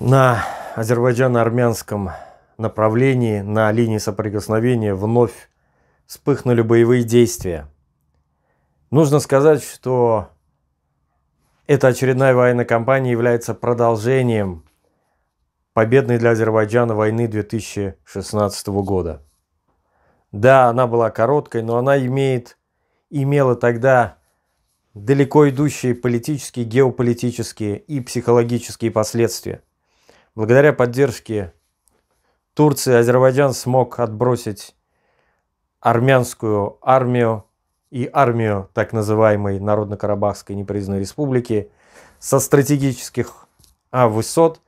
на азербайджано-армянском направлении, на линии соприкосновения вновь вспыхнули боевые действия. Нужно сказать, что эта очередная военная кампания является продолжением победной для Азербайджана войны 2016 года. Да, она была короткой, но она имеет, имела тогда далеко идущие политические, геополитические и психологические последствия – Благодаря поддержке Турции Азербайджан смог отбросить армянскую армию и армию так называемой Народно-Карабахской непризнанной республики со стратегических а, высот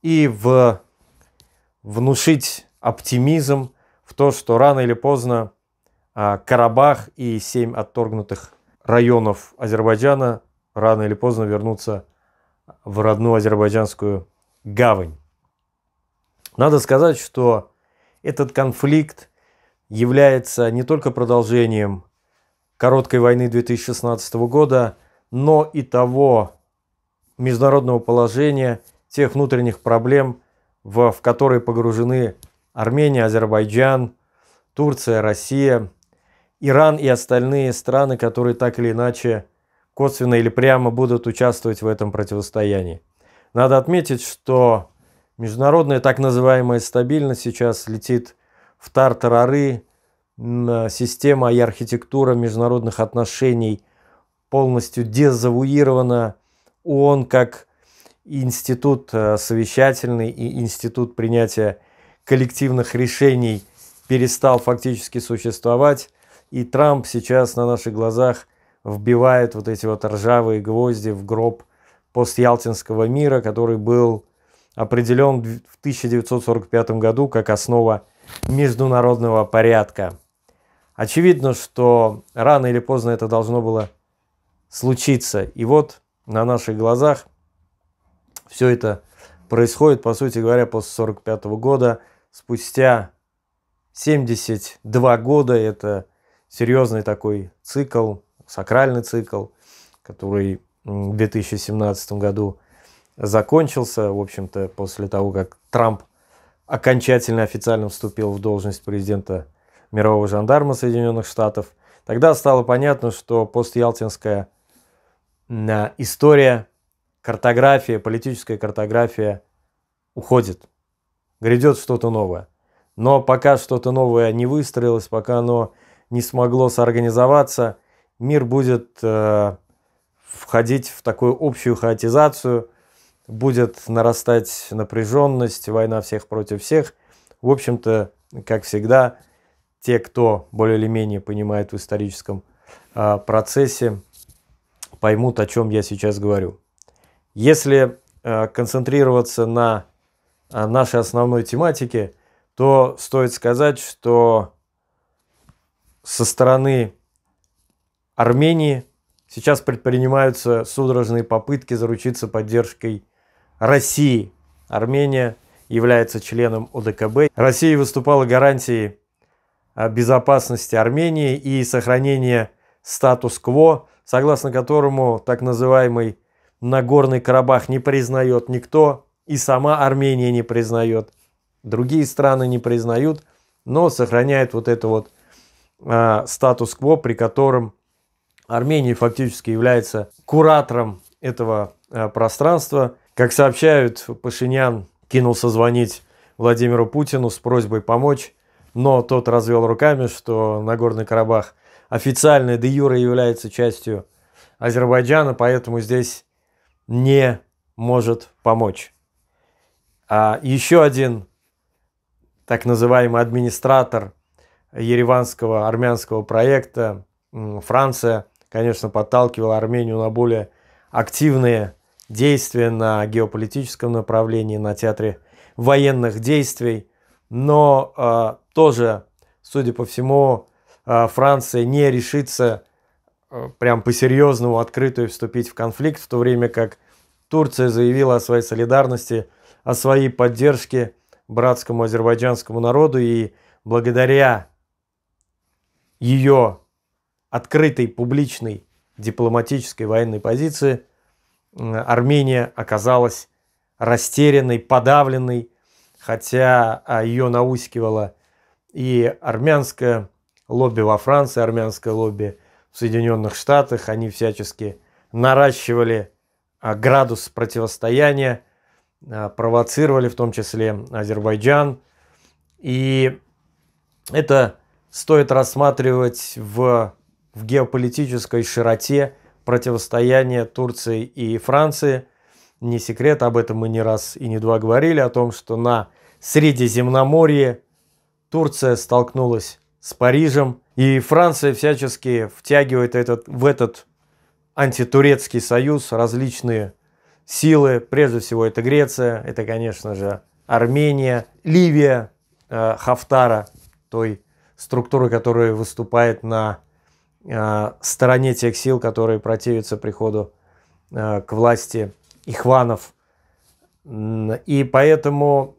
и в, внушить оптимизм в то, что рано или поздно а, Карабах и семь отторгнутых районов Азербайджана рано или поздно вернутся в родную азербайджанскую гавань. Надо сказать, что этот конфликт является не только продолжением короткой войны 2016 года, но и того международного положения, тех внутренних проблем, в, в которые погружены Армения, Азербайджан, Турция, Россия, Иран и остальные страны, которые так или иначе косвенно или прямо будут участвовать в этом противостоянии. Надо отметить, что международная так называемая стабильность сейчас летит в тартарары. Э, система и архитектура международных отношений полностью дезавуирована. ООН как институт э, совещательный и институт принятия коллективных решений перестал фактически существовать. И Трамп сейчас на наших глазах вбивает вот эти вот ржавые гвозди в гроб – постялтинского мира, который был определен в 1945 году как основа международного порядка. Очевидно, что рано или поздно это должно было случиться. И вот на наших глазах все это происходит, по сути говоря, после 1945 года, спустя 72 года. Это серьезный такой цикл, сакральный цикл, который в 2017 году закончился, в общем-то, после того, как Трамп окончательно официально вступил в должность президента мирового жандарма Соединенных Штатов. Тогда стало понятно, что постялтинская а, история, картография, политическая картография уходит. Грядет что-то новое. Но пока что-то новое не выстроилось, пока оно не смогло соорганизоваться, мир будет э, входить в такую общую хаотизацию, будет нарастать напряженность, война всех против всех. В общем-то, как всегда, те, кто более или менее понимает в историческом э, процессе, поймут, о чем я сейчас говорю. Если э, концентрироваться на э, нашей основной тематике, то стоит сказать, что со стороны Армении – Сейчас предпринимаются судорожные попытки заручиться поддержкой России. Армения является членом ОДКБ. Россия выступала гарантией а, безопасности Армении и сохранения статус-кво, согласно которому так называемый Нагорный Карабах не признает никто, и сама Армения не признает, другие страны не признают, но сохраняет вот это вот а, статус-кво, при котором Армения фактически является куратором этого э, пространства. Как сообщают, Пашинян кинулся звонить Владимиру Путину с просьбой помочь, но тот развел руками, что Нагорный Карабах официально де юра является частью Азербайджана, поэтому здесь не может помочь. А еще один так называемый администратор ереванского армянского проекта Франция конечно, подталкивал Армению на более активные действия на геополитическом направлении, на театре военных действий. Но э, тоже, судя по всему, э, Франция не решится э, прям по-серьезному открытую вступить в конфликт, в то время как Турция заявила о своей солидарности, о своей поддержке братскому азербайджанскому народу. И благодаря ее открытой публичной дипломатической военной позиции Армения оказалась растерянной, подавленной, хотя а, ее наускивала и армянское лобби во Франции, армянское лобби в Соединенных Штатах. Они всячески наращивали а, градус противостояния, а, провоцировали в том числе Азербайджан. И это стоит рассматривать в в геополитической широте противостояния Турции и Франции. Не секрет, об этом мы не раз и не два говорили, о том, что на Средиземноморье Турция столкнулась с Парижем, и Франция всячески втягивает этот, в этот антитурецкий союз различные силы. Прежде всего это Греция, это, конечно же, Армения, Ливия, э, Хафтара, той структуры, которая выступает на Э, стороне тех сил, которые противятся приходу э, к власти Ихванов. И поэтому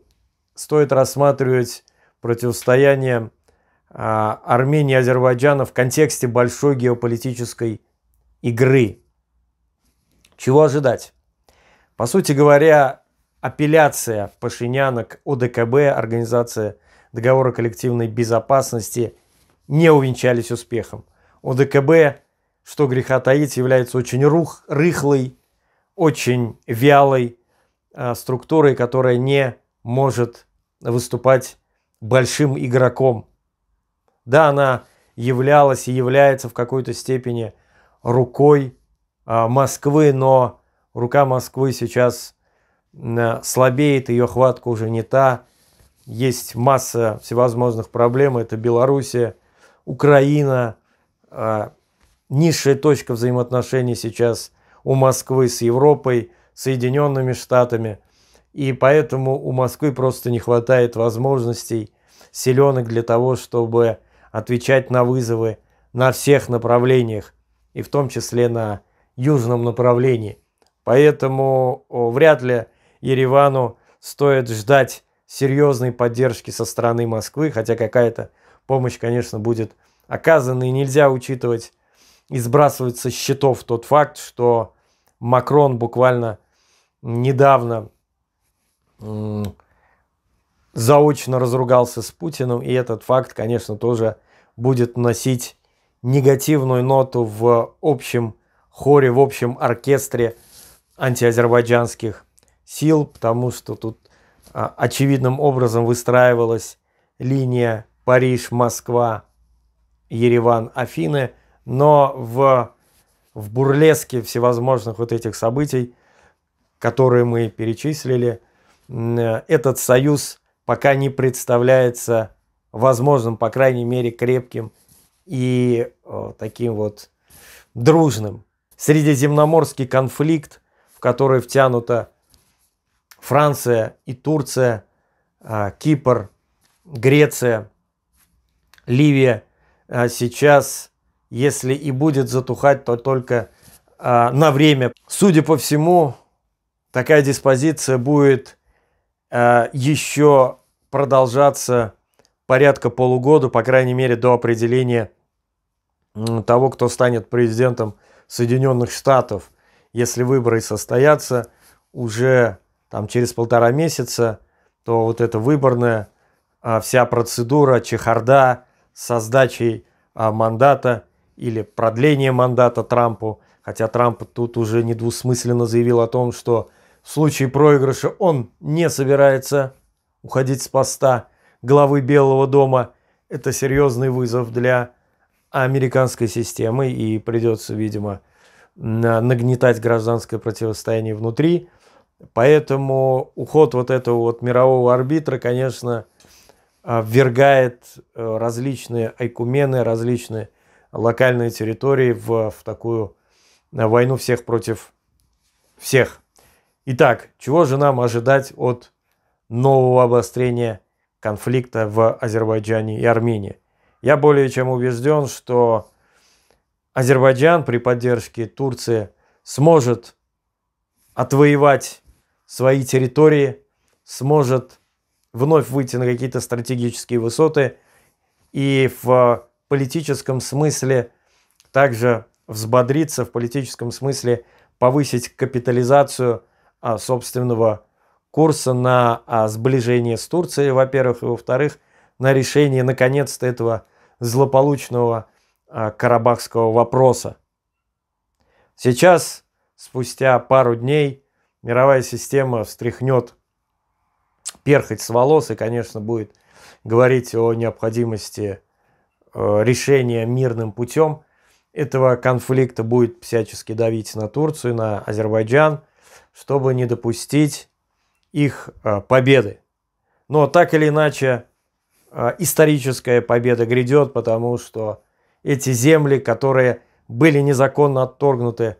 стоит рассматривать противостояние э, Армении и Азербайджана в контексте большой геополитической игры. Чего ожидать? По сути говоря, апелляция Пашиняна к ОДКБ, Организация договора коллективной безопасности, не увенчались успехом – ОДКБ, что греха таить, является очень рух, рыхлой, очень вялой э, структурой, которая не может выступать большим игроком. Да, она являлась и является в какой-то степени рукой э, Москвы, но рука Москвы сейчас э, слабеет, ее хватка уже не та. Есть масса всевозможных проблем. Это Белоруссия, Украина, а, низшая точка взаимоотношений сейчас у Москвы с Европой, Соединенными Штатами. И поэтому у Москвы просто не хватает возможностей, силенок для того, чтобы отвечать на вызовы на всех направлениях, и в том числе на южном направлении. Поэтому вряд ли Еревану стоит ждать серьезной поддержки со стороны Москвы, хотя какая-то помощь, конечно, будет оказанные нельзя учитывать и сбрасывать со счетов тот факт, что Макрон буквально недавно заочно разругался с Путиным, и этот факт, конечно, тоже будет носить негативную ноту в общем хоре, в общем оркестре антиазербайджанских сил, потому что тут а, очевидным образом выстраивалась линия Париж-Москва Ереван, Афины, но в, в бурлеске всевозможных вот этих событий, которые мы перечислили, этот союз пока не представляется возможным, по крайней мере, крепким и э, таким вот дружным. Средиземноморский конфликт, в который втянута Франция и Турция, а, Кипр, Греция, Ливия – а сейчас, если и будет затухать, то только а, на время. Судя по всему, такая диспозиция будет а, еще продолжаться порядка полугода, по крайней мере, до определения того, кто станет президентом Соединенных Штатов. Если выборы состоятся уже там, через полтора месяца, то вот эта выборная вся процедура, чехарда, со сдачей а, мандата или продление мандата Трампу, хотя Трамп тут уже недвусмысленно заявил о том, что в случае проигрыша он не собирается уходить с поста главы Белого дома. Это серьезный вызов для американской системы и придется, видимо, нагнетать гражданское противостояние внутри. Поэтому уход вот этого вот мирового арбитра, конечно, ввергает э, различные айкумены, различные локальные территории в, в такую э, войну всех против всех. Итак, чего же нам ожидать от нового обострения конфликта в Азербайджане и Армении? Я более чем убежден, что Азербайджан при поддержке Турции сможет отвоевать свои территории, сможет вновь выйти на какие-то стратегические высоты и в политическом смысле также взбодриться, в политическом смысле повысить капитализацию а, собственного курса на а, сближение с Турцией, во-первых, и во-вторых, на решение наконец-то этого злополучного а, карабахского вопроса. Сейчас, спустя пару дней, мировая система встряхнет перхоть с волос и, конечно, будет говорить о необходимости э, решения мирным путем этого конфликта, будет всячески давить на Турцию, на Азербайджан, чтобы не допустить их э, победы. Но так или иначе, э, историческая победа грядет, потому что эти земли, которые были незаконно отторгнуты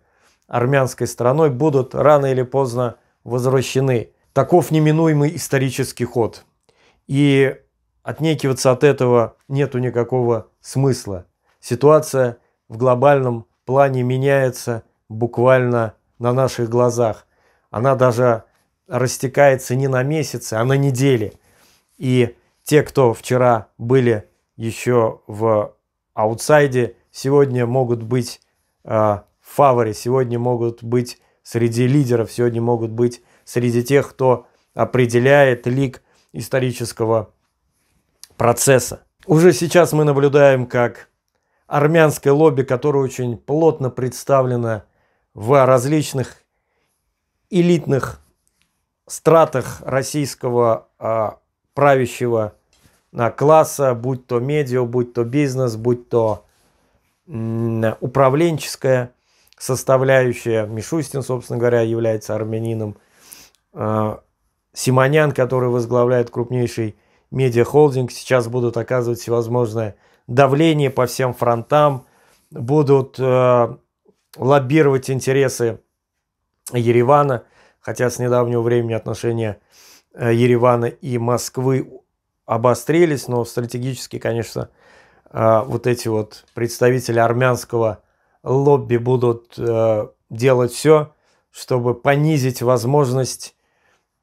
армянской страной, будут рано или поздно возвращены – Таков неминуемый исторический ход. И отнекиваться от этого нету никакого смысла. Ситуация в глобальном плане меняется буквально на наших глазах. Она даже растекается не на месяцы, а на недели. И те, кто вчера были еще в аутсайде, сегодня могут быть э, в фаворе, сегодня могут быть среди лидеров, сегодня могут быть среди тех, кто определяет лик исторического процесса. Уже сейчас мы наблюдаем, как армянское лобби, которое очень плотно представлено в различных элитных стратах российского а, правящего а, класса, будь то медиа, будь то бизнес, будь то управленческая составляющая. Мишустин, собственно говоря, является армянином. А, Симонян, который возглавляет крупнейший медиахолдинг, сейчас будут оказывать всевозможное давление по всем фронтам, будут э, лоббировать интересы Еревана, хотя с недавнего времени отношения э, Еревана и Москвы обострились, но стратегически, конечно, э, вот эти вот представители армянского лобби будут э, делать все, чтобы понизить возможность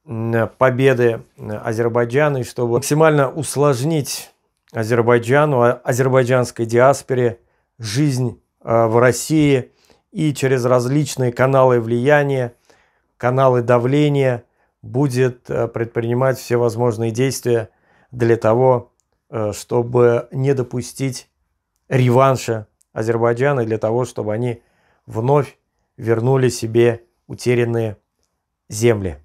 победы э, Азербайджана, и чтобы максимально усложнить Азербайджану, а, азербайджанской диаспоре жизнь э, в России и через различные каналы влияния, каналы давления будет э, предпринимать все возможные действия для того, чтобы не допустить реванша Азербайджана, и для того, чтобы они вновь вернули себе утерянные земли.